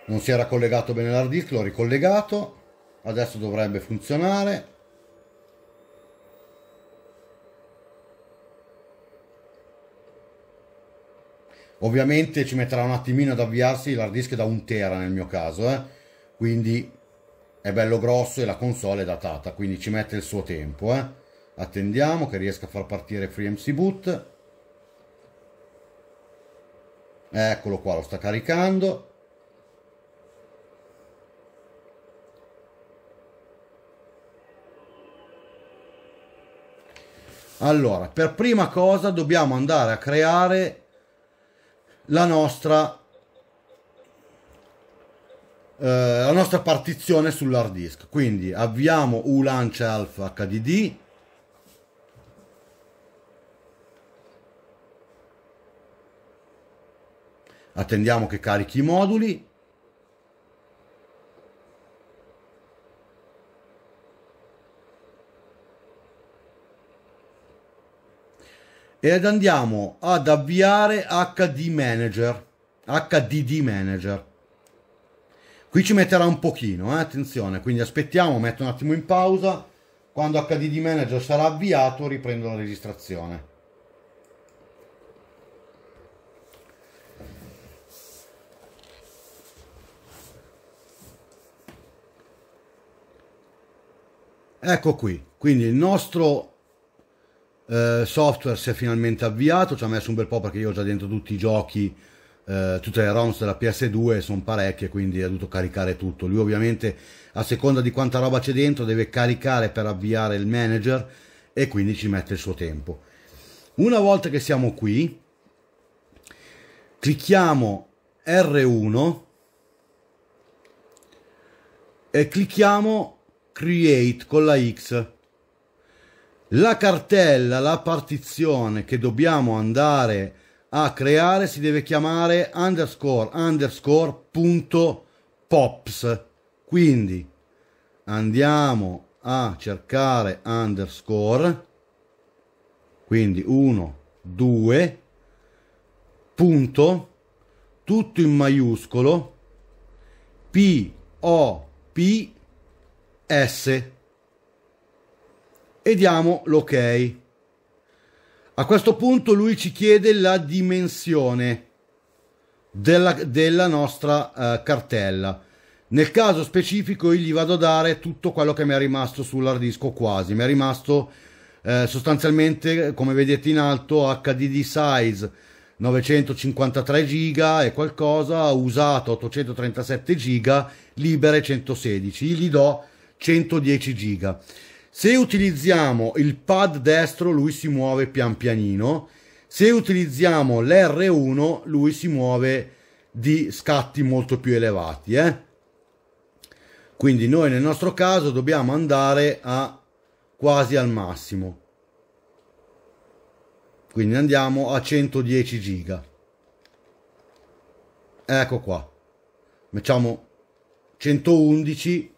non si era collegato bene l'hard disk, l'ho ricollegato, adesso dovrebbe funzionare. Ovviamente ci metterà un attimino ad avviarsi l'hard disk da 1 tera nel mio caso, eh? quindi è bello grosso e la console è datata, quindi ci mette il suo tempo. Eh? Attendiamo che riesca a far partire FreeMC Boot. Eccolo qua, lo sta caricando. Allora, per prima cosa dobbiamo andare a creare la nostra, eh, la nostra partizione sull'hard disk. Quindi avviamo ulanch alpha hdd attendiamo che carichi i moduli ed andiamo ad avviare HD Manager, HDD Manager. Qui ci metterà un pochino, eh? attenzione, quindi aspettiamo, metto un attimo in pausa, quando HDD Manager sarà avviato riprendo la registrazione. Ecco qui, quindi il nostro eh, software si è finalmente avviato, ci ha messo un bel po' perché io ho già dentro tutti i giochi, uh, tutte le ROMs della PS2, sono parecchie, quindi ha dovuto caricare tutto. Lui ovviamente a seconda di quanta roba c'è dentro deve caricare per avviare il manager e quindi ci mette il suo tempo. Una volta che siamo qui, clicchiamo R1 e clicchiamo Create con la X la cartella, la partizione che dobbiamo andare a creare si deve chiamare underscore underscore punto pops. Quindi andiamo a cercare underscore, quindi 1, 2, punto, tutto in maiuscolo, P, O, P, S e diamo l'ok. A questo punto lui ci chiede la dimensione della, della nostra eh, cartella. Nel caso specifico io gli vado a dare tutto quello che mi è rimasto sull'hard disk quasi, mi è rimasto eh, sostanzialmente come vedete in alto HDD size 953 giga e qualcosa, usato 837 giga, libere 116, io gli do 110 giga. Se utilizziamo il pad destro lui si muove pian pianino, se utilizziamo l'R1 lui si muove di scatti molto più elevati. Eh? Quindi noi nel nostro caso dobbiamo andare a quasi al massimo. Quindi andiamo a 110 giga. Ecco qua. Facciamo 111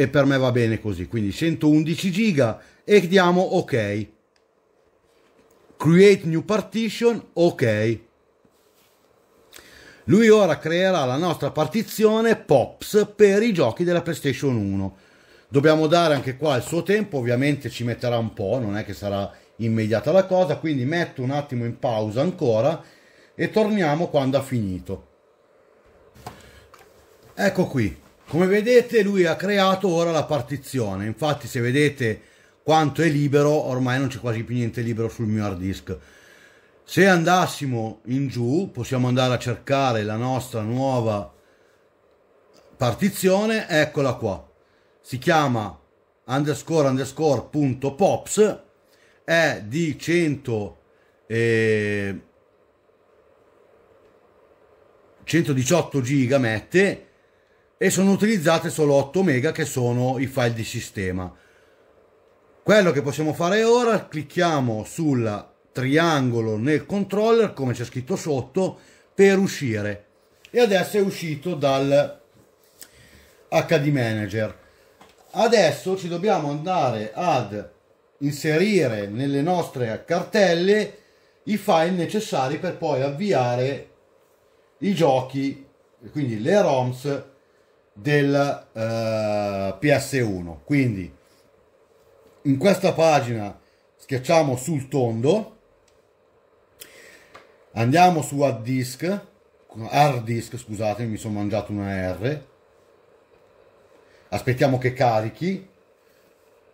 e per me va bene così, quindi 111 giga e diamo ok. Create new partition, ok. Lui ora creerà la nostra partizione POPS per i giochi della PlayStation 1. Dobbiamo dare anche qua il suo tempo, ovviamente ci metterà un po', non è che sarà immediata la cosa, quindi metto un attimo in pausa ancora e torniamo quando ha finito. Ecco qui, come vedete lui ha creato ora la partizione, infatti se vedete quanto è libero, ormai non c'è quasi più niente libero sul mio hard disk. Se andassimo in giù possiamo andare a cercare la nostra nuova partizione, eccola qua. Si chiama underscore underscore punto pops, è di 100... Eh, 118 giga mette e sono utilizzate solo 8 mega che sono i file di sistema. Quello che possiamo fare ora, clicchiamo sul triangolo nel controller come c'è scritto sotto per uscire e adesso è uscito dal HD Manager. Adesso ci dobbiamo andare ad inserire nelle nostre cartelle i file necessari per poi avviare i giochi, quindi le ROMs del uh, eh, PS1 quindi in questa pagina schiacciamo sul tondo andiamo su hard disk hard disk scusatemi mi sono mangiato una R aspettiamo che carichi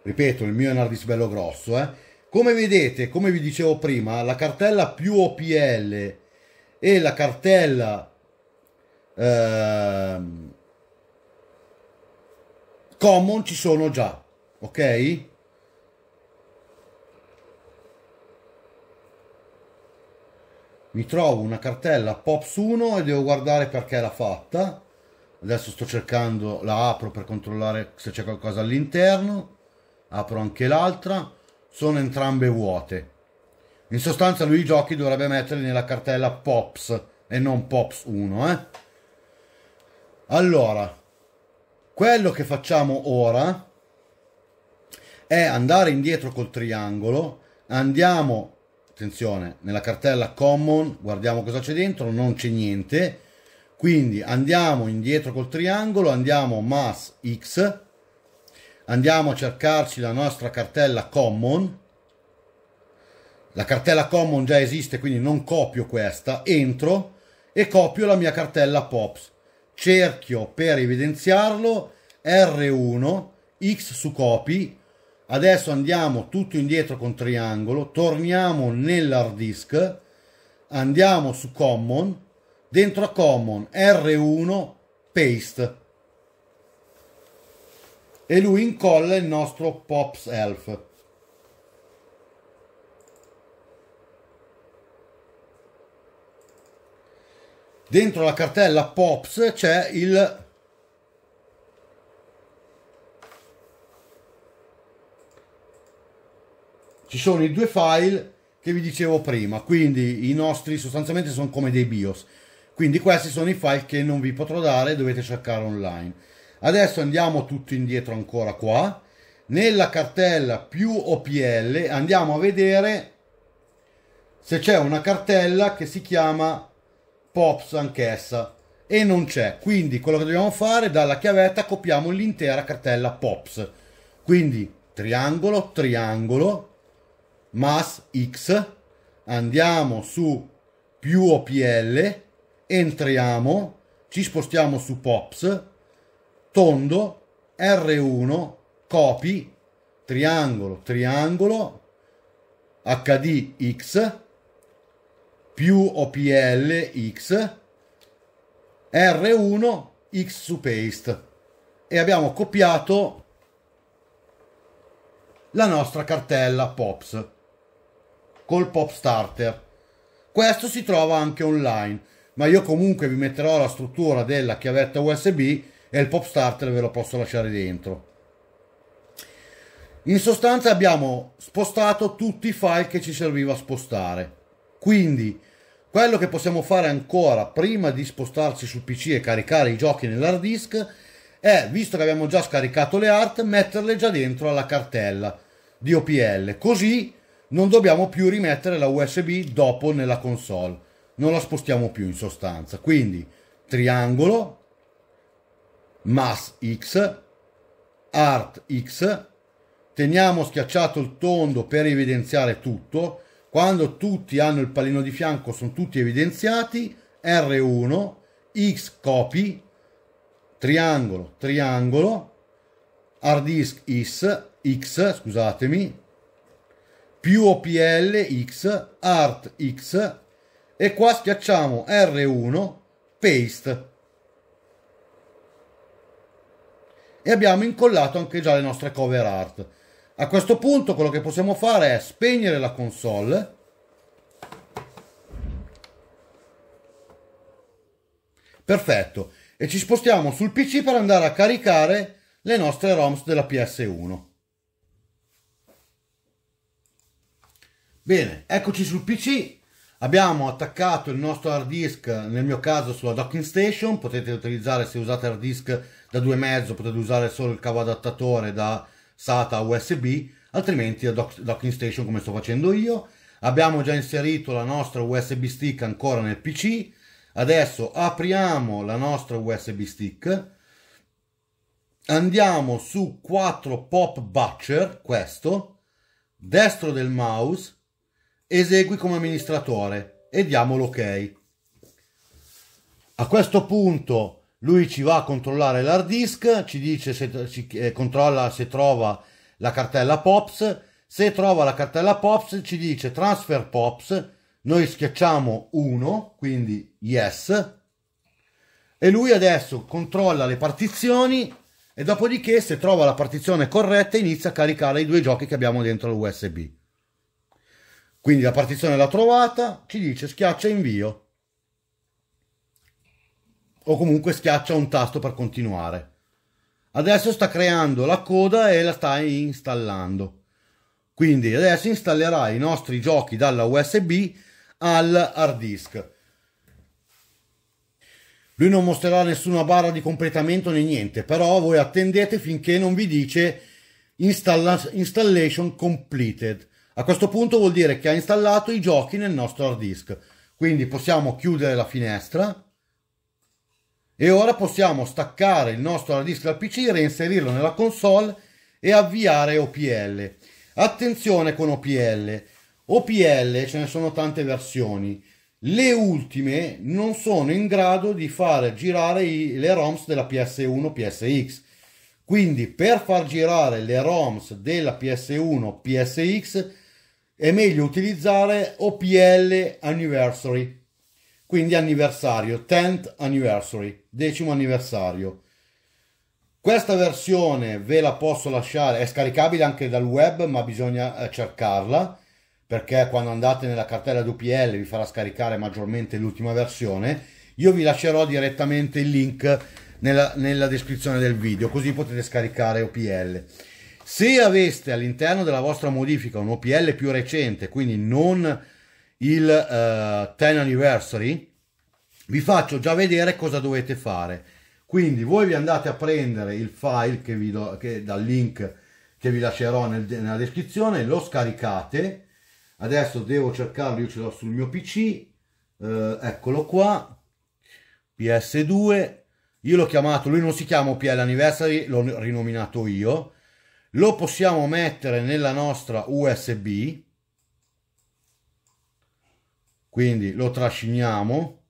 ripeto il mio è un hard disk bello grosso eh. come vedete come vi dicevo prima la cartella più OPL e la cartella ehm, common ci sono già, ok? Mi trovo una cartella POPS 1 e devo guardare perché l'ha fatta. Adesso sto cercando, la apro per controllare se c'è qualcosa all'interno. Apro anche l'altra. Sono entrambe vuote. In sostanza lui i giochi dovrebbe metterli nella cartella POPS e non POPS 1, eh? Allora, quello che facciamo ora è andare indietro col triangolo, andiamo, attenzione, nella cartella common, guardiamo cosa c'è dentro, non c'è niente, quindi andiamo indietro col triangolo, andiamo mass x, andiamo a cercarci la nostra cartella common, la cartella common già esiste, quindi non copio questa, entro e copio la mia cartella pops cerchio per evidenziarlo, R1, X su copy, adesso andiamo tutto indietro con triangolo, torniamo nell'hard disk, andiamo su common, dentro a common R1, paste e lui incolla il nostro pops elf. dentro la cartella Pops c'è il ci sono i due file che vi dicevo prima quindi i nostri sostanzialmente sono come dei BIOS quindi questi sono i file che non vi potrò dare dovete cercare online adesso andiamo tutto indietro ancora qua nella cartella più OPL andiamo a vedere se c'è una cartella che si chiama Pops anch'essa e non c'è. Quindi quello che dobbiamo fare dalla chiavetta copiamo l'intera cartella Pops. Quindi triangolo, triangolo, mass x, andiamo su più OPL, entriamo, ci spostiamo su Pops, tondo, R1, copy, triangolo, triangolo, hd x più OPL X R1 X su paste e abbiamo copiato la nostra cartella POPS col POP Starter. Questo si trova anche online, ma io comunque vi metterò la struttura della chiavetta USB e il POP Starter ve lo posso lasciare dentro. In sostanza abbiamo spostato tutti i file che ci serviva spostare. Quindi quello che possiamo fare ancora prima di spostarci sul PC e caricare i giochi nell'hard disk è, visto che abbiamo già scaricato le art, metterle già dentro alla cartella di OPL. Così non dobbiamo più rimettere la USB dopo nella console. Non la spostiamo più in sostanza. Quindi triangolo, mass X, art X, teniamo schiacciato il tondo per evidenziare tutto quando tutti hanno il pallino di fianco sono tutti evidenziati, R1, X copy, triangolo, triangolo, hard disk X, X, scusatemi, più OPL X, art X, e qua schiacciamo R1, paste. E abbiamo incollato anche già le nostre cover art. A questo punto quello che possiamo fare è spegnere la console Perfetto, e ci spostiamo sul PC per andare a caricare le nostre ROMs della PS1. Bene, eccoci sul PC, abbiamo attaccato il nostro hard disk, nel mio caso sulla docking station, potete utilizzare se usate hard disk da 2,5, potete usare solo il cavo adattatore da SATA USB, altrimenti a dock, docking station come sto facendo io. Abbiamo già inserito la nostra USB stick ancora nel PC. Adesso apriamo la nostra USB stick. Andiamo su 4 pop butcher, questo, destro del mouse, esegui come amministratore e diamo l'ok. A questo punto lui ci va a controllare l'hard disk, ci dice se ci, eh, controlla se trova la cartella POPS. Se trova la cartella POPS ci dice transfer POPS. Noi schiacciamo 1, quindi yes. E lui adesso controlla le partizioni e dopodiché se trova la partizione corretta inizia a caricare i due giochi che abbiamo dentro l'USB. Quindi la partizione l'ha trovata, ci dice schiaccia invio o comunque schiaccia un tasto per continuare. Adesso sta creando la coda e la sta installando. Quindi adesso installerà i nostri giochi dalla USB al hard disk. Lui non mostrerà nessuna barra di completamento né niente, però voi attendete finché non vi dice install installation completed. A questo punto vuol dire che ha installato i giochi nel nostro hard disk. Quindi possiamo chiudere la finestra e ora possiamo staccare il nostro hard disk dal PC, reinserirlo nella console e avviare OPL. Attenzione con OPL. OPL ce ne sono tante versioni. Le ultime non sono in grado di far girare i, le ROMs della PS1 PSX. Quindi per far girare le ROMs della PS1 PSX è meglio utilizzare OPL Anniversary quindi anniversario, 10th anniversary, decimo anniversario. Questa versione ve la posso lasciare, è scaricabile anche dal web, ma bisogna eh, cercarla perché quando andate nella cartella DPL vi farà scaricare maggiormente l'ultima versione. Io vi lascerò direttamente il link nella, nella descrizione del video, così potete scaricare OPL. Se aveste all'interno della vostra modifica un OPL più recente, quindi non il 10 uh, eh, anniversary, vi faccio già vedere cosa dovete fare. Quindi voi vi andate a prendere il file che vi do, che, dal link che vi lascerò nel, nella descrizione, lo scaricate. Adesso devo cercarlo, io ce l'ho sul mio PC, uh, eh, eccolo qua, PS2. Io l'ho chiamato, lui non si chiama OPL Anniversary, l'ho rinominato io. Lo possiamo mettere nella nostra USB quindi lo trasciniamo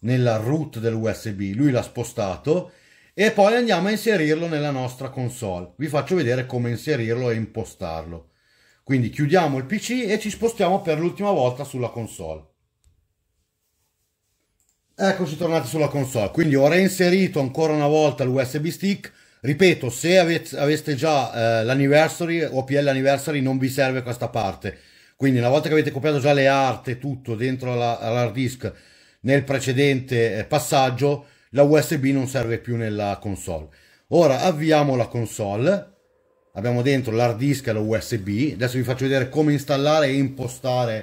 nella root dell'USB, lui l'ha spostato e poi andiamo a inserirlo nella nostra console. Vi faccio vedere come inserirlo e impostarlo. Quindi chiudiamo il PC e ci spostiamo per l'ultima volta sulla console. Eccoci tornati sulla console, quindi ho reinserito ancora una volta l'USB stick. Ripeto, se avete, aveste già eh, l'anniversary, OPL anniversary, non vi serve questa parte quindi una volta che avete copiato già le arte tutto dentro alla, all'hard disk nel precedente eh, passaggio, la USB non serve più nella console. Ora avviamo la console, abbiamo dentro l'hard disk e la USB, adesso vi faccio vedere come installare e impostare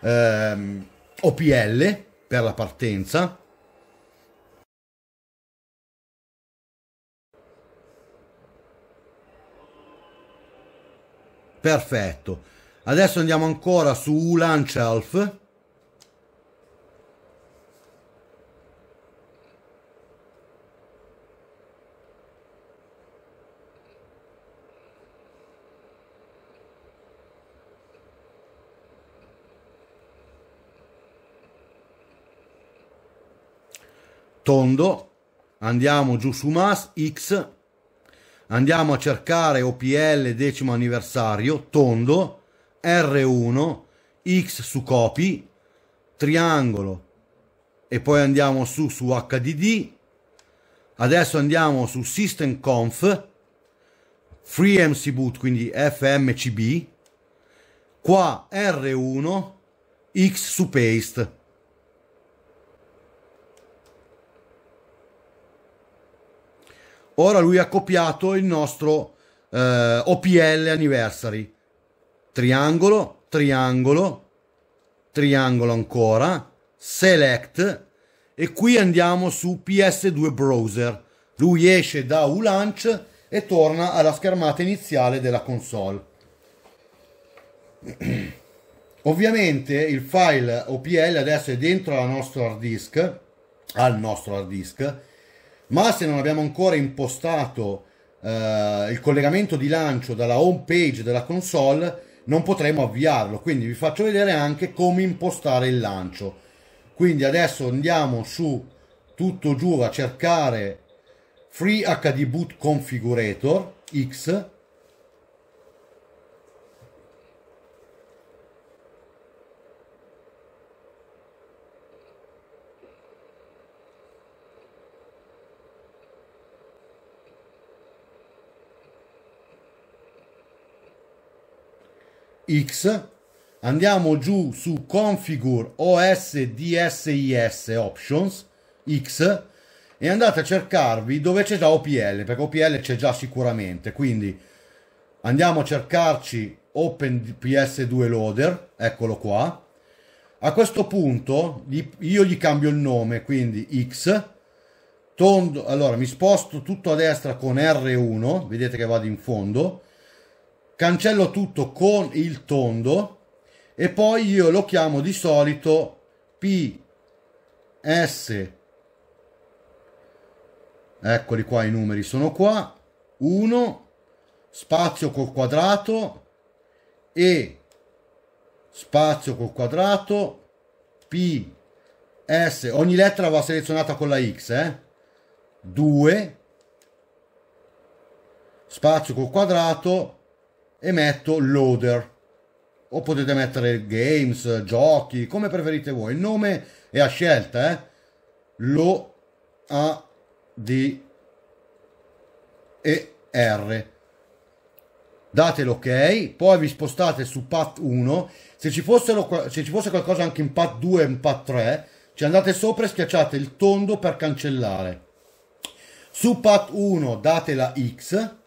ehm, OPL per la partenza. Perfetto. Adesso andiamo ancora su Ulan Shelf. Tondo, andiamo giù su Mas X, andiamo a cercare OPL decimo anniversario, tondo, R1, X su copy, triangolo e poi andiamo su su HDD. Adesso andiamo su System Conf, FreeMC boot, quindi FMCB, qua R1, X su paste. Ora lui ha copiato il nostro eh, OPL anniversary triangolo, triangolo, triangolo ancora, select e qui andiamo su PS2 browser. Lui esce da ULaunch e torna alla schermata iniziale della console. Ovviamente il file OPL adesso è dentro al nostro hard disk, al nostro hard disk, ma se non abbiamo ancora impostato eh, il collegamento di lancio dalla home page della console, non potremo avviarlo quindi vi faccio vedere anche come impostare il lancio quindi adesso andiamo su tutto giù a cercare free hd boot configurator x X, andiamo giù su Configure OS DSIS Options X e andate a cercarvi dove c'è già OPL, perché OPL c'è già sicuramente, quindi andiamo a cercarci Open 2 Loader, eccolo qua. A questo punto io gli cambio il nome, quindi X, tondo, allora mi sposto tutto a destra con R1, vedete che vado in fondo, cancello tutto con il tondo e poi io lo chiamo di solito PS eccoli qua i numeri sono qua 1 spazio col quadrato e spazio col quadrato P S ogni lettera va selezionata con la X eh? 2 spazio col quadrato e metto loader. O potete mettere games, giochi, come preferite voi. Il nome è a scelta, eh? Lo A D e R. Date l'ok, poi vi spostate su path 1. Se ci, fossero, se ci fosse qualcosa anche in path 2 e in path 3, ci andate sopra e schiacciate il tondo per cancellare. Su path 1 date la X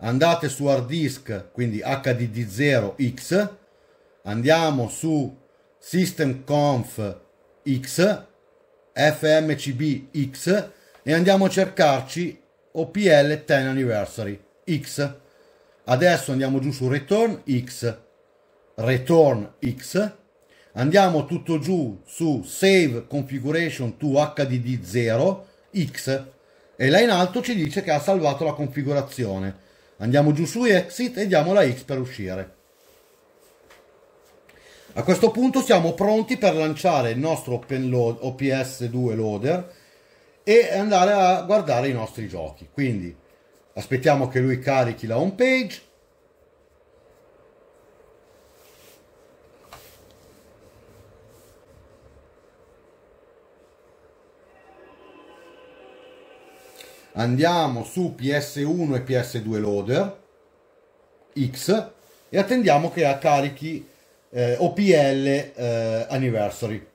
andate su hard disk, quindi HDD0X, andiamo su systemconf X, FMCB X e andiamo a cercarci OPL 10 Anniversary X. Adesso andiamo giù su Return X, Return X, andiamo tutto giù su Save Configuration to HDD0 X e là in alto ci dice che ha salvato la configurazione Andiamo giù su exit e diamo la X per uscire. A questo punto siamo pronti per lanciare il nostro Open load, OPS2 loader e andare a guardare i nostri giochi. Quindi aspettiamo che lui carichi la home page andiamo su PS1 e PS2 loader X e attendiamo che carichi eh, OPL eh, anniversary.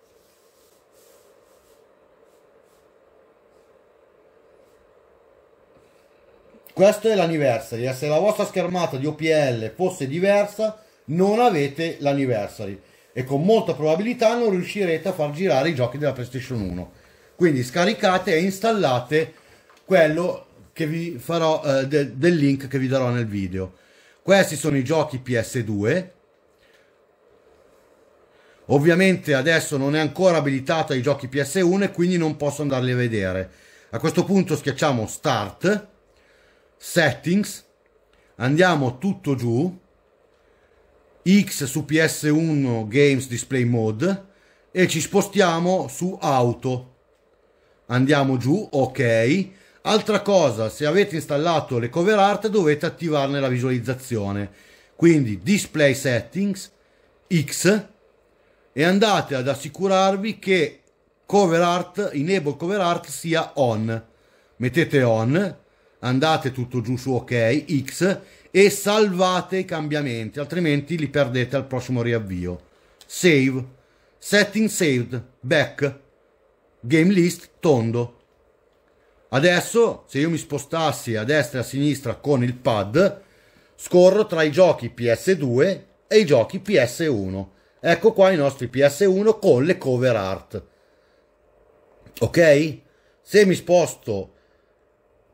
Questo è l'anniversary, se la vostra schermata di OPL fosse diversa non avete l'anniversary e con molta probabilità non riuscirete a far girare i giochi della PlayStation 1. Quindi scaricate e installate quello che vi farò eh, de, del link che vi darò nel video. Questi sono i giochi PS2. Ovviamente adesso non è ancora abilitato ai giochi PS1 e quindi non posso andarli a vedere. A questo punto schiacciamo Start, Settings, andiamo tutto giù, X su PS1 Games Display Mode e ci spostiamo su Auto. Andiamo giù, ok Altra cosa, se avete installato le cover art dovete attivarne la visualizzazione. Quindi display settings, X e andate ad assicurarvi che cover art, enable cover art sia on. Mettete on, andate tutto giù su ok, X e salvate i cambiamenti, altrimenti li perdete al prossimo riavvio. Save, setting saved, back, game list, tondo. Adesso, se io mi spostassi a destra e a sinistra con il pad, scorro tra i giochi PS2 e i giochi PS1. Ecco qua i nostri PS1 con le cover art. Ok? Se mi sposto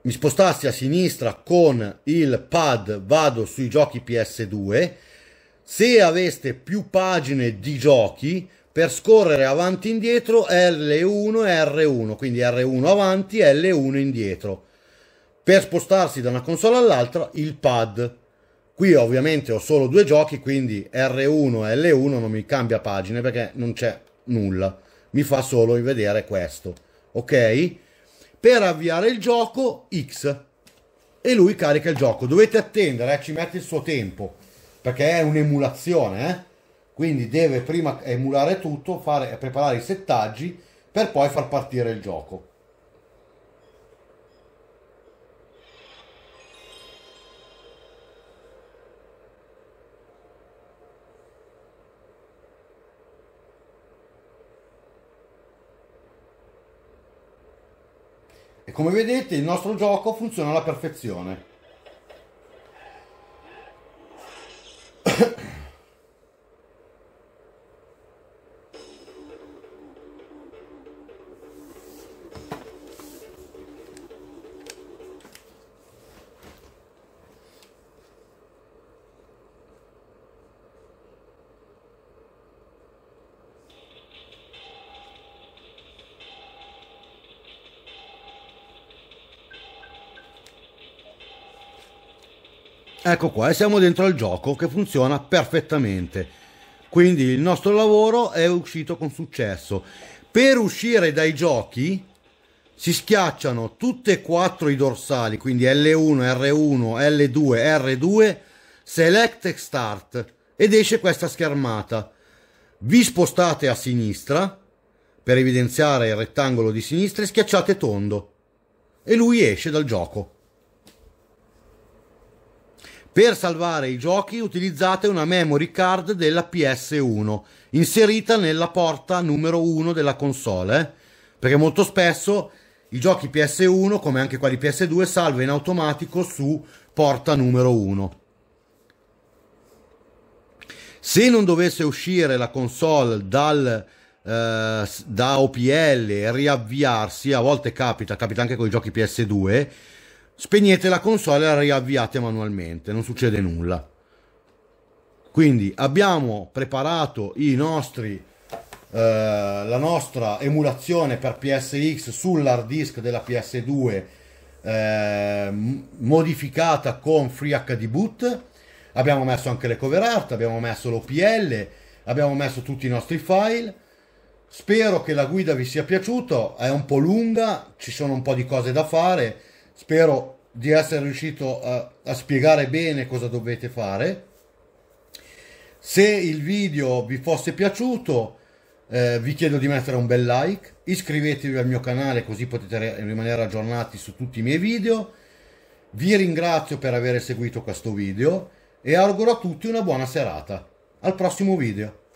mi spostassi a sinistra con il pad vado sui giochi PS2 se aveste più pagine di giochi per scorrere avanti e indietro L1 e R1, quindi R1 avanti, e L1 indietro. Per spostarsi da una console all'altra il pad. Qui ovviamente ho solo due giochi, quindi R1 e L1 non mi cambia pagine perché non c'è nulla. Mi fa solo vedere questo. Ok? Per avviare il gioco X e lui carica il gioco. Dovete attendere, eh? ci mette il suo tempo perché è un'emulazione, eh? Quindi deve prima emulare tutto, fare, preparare i settaggi per poi far partire il gioco. E come vedete il nostro gioco funziona alla perfezione. Ecco qua, e siamo dentro al gioco che funziona perfettamente. Quindi il nostro lavoro è uscito con successo. Per uscire dai giochi si schiacciano tutte e quattro i dorsali, quindi L1, R1, L2, R2, select e start ed esce questa schermata. Vi spostate a sinistra per evidenziare il rettangolo di sinistra e schiacciate tondo e lui esce dal gioco. Per salvare i giochi utilizzate una memory card della PS1 inserita nella porta numero 1 della console, eh? perché molto spesso i giochi PS1 come anche quelli PS2 salva in automatico su porta numero 1. Se non dovesse uscire la console dal, eh, da OPL e riavviarsi, a volte capita, capita anche con i giochi PS2, spegnete la console e la riavviate manualmente, non succede nulla. Quindi abbiamo preparato nostri, eh, la nostra emulazione per PSX sull'hard disk della PS2 eh, modificata con FreeHD Boot. Abbiamo messo anche le cover art, abbiamo messo l'OPL, abbiamo messo tutti i nostri file. Spero che la guida vi sia piaciuta, è un po' lunga, ci sono un po' di cose da fare spero di essere riuscito a, a spiegare bene cosa dovete fare. Se il video vi fosse piaciuto, eh, vi chiedo di mettere un bel like, iscrivetevi al mio canale così potete rimanere aggiornati su tutti i miei video. Vi ringrazio per aver seguito questo video e auguro a tutti una buona serata. Al prossimo video.